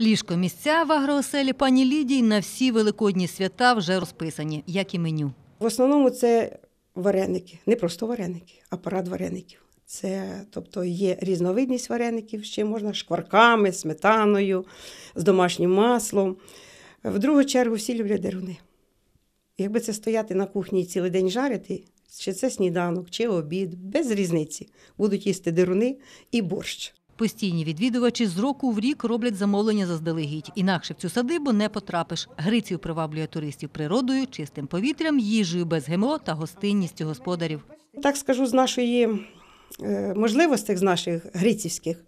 Ліжко місця в агрооселі пані Лідій на всі великодні свята вже розписані, як і меню. В основному це вареники, не просто вареники, а парад вареників. Це, тобто, є різновидність вареників, ще можна шкварками, сметаною, з домашнім маслом. В другу чергу всі люблять деруни. Якби це стояти на кухні і цілий день жарити, чи це сніданок, чи обід, без різниці будуть їсти деруни і борщ. Постійні відвідувачі з року в рік роблять замовлення заздалегідь. Інакше в цю садибу не потрапиш. Гриців приваблює туристів природою, чистим повітрям, їжею без ГМО та гостинністю господарів. Так скажу, з нашої е, можливостей, з наших грицівських,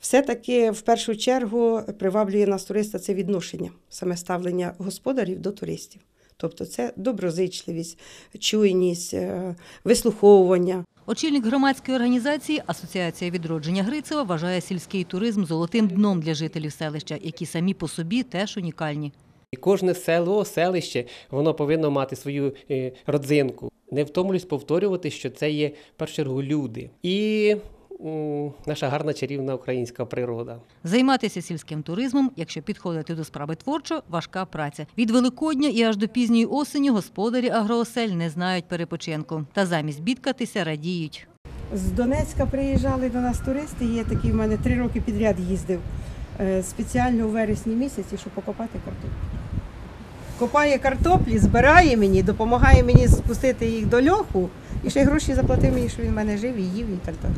все-таки в першу чергу приваблює нас туриста це відношення, саме ставлення господарів до туристів. Тобто, це доброзичливість, чуйність, е, вислуховування. Очільник громадської організації Асоціація відродження Грицева вважає сільський туризм золотим дном для жителів селища, які самі по собі теж унікальні. Кожне село, селище воно повинно мати свою е, родзинку. Не втомлюсь повторювати, що це є в першу чергу люди. І наша гарна чарівна українська природа. Займатися сільським туризмом, якщо підходити до справи творчо, важка праця. Від Великодня і аж до пізньої осені господарі агроосель не знають перепочинку та замість бідкатися радіють. З Донецька приїжджали до нас туристи. Є такі в мене три роки підряд їздив е, спеціально у вересні місяці, щоб покопати картоплю. Копає картоплі, збирає мені, допомагає мені спустити їх до льоху. І ще й гроші заплатив мені, що він в мене жив і їв і так далі.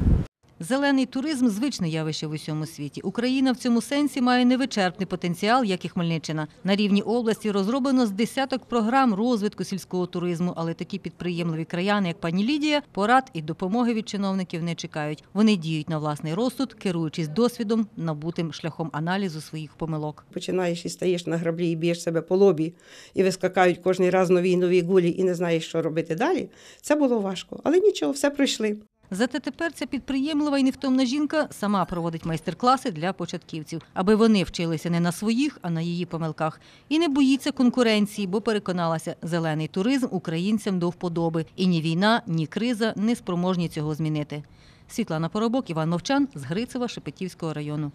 Зелений туризм звичне явище в усьому світі. Україна в цьому сенсі має невичерпний потенціал, як і Хмельниччина. На рівні області розроблено з десяток програм розвитку сільського туризму, але такі підприємливі краяни, як пані Лідія, порад і допомоги від чиновників не чекають. Вони діють на власний розсуд, керуючись досвідом, набутим шляхом аналізу своїх помилок. Починаєш і стаєш на граблі і б'єш себе по лобі, і вискакають кожен раз нові і нові гулі, і не знаєш, що робити далі. Це було важко, але нічого, все пройшли. Зате тепер ця підприємлива і невтомна жінка сама проводить майстер-класи для початківців, аби вони вчилися не на своїх, а на її помилках. І не боїться конкуренції, бо переконалася, зелений туризм українцям до вподоби. І ні війна, ні криза не спроможні цього змінити. Світлана Поробок, Іван Мовчан з Грицева Шепетівського району.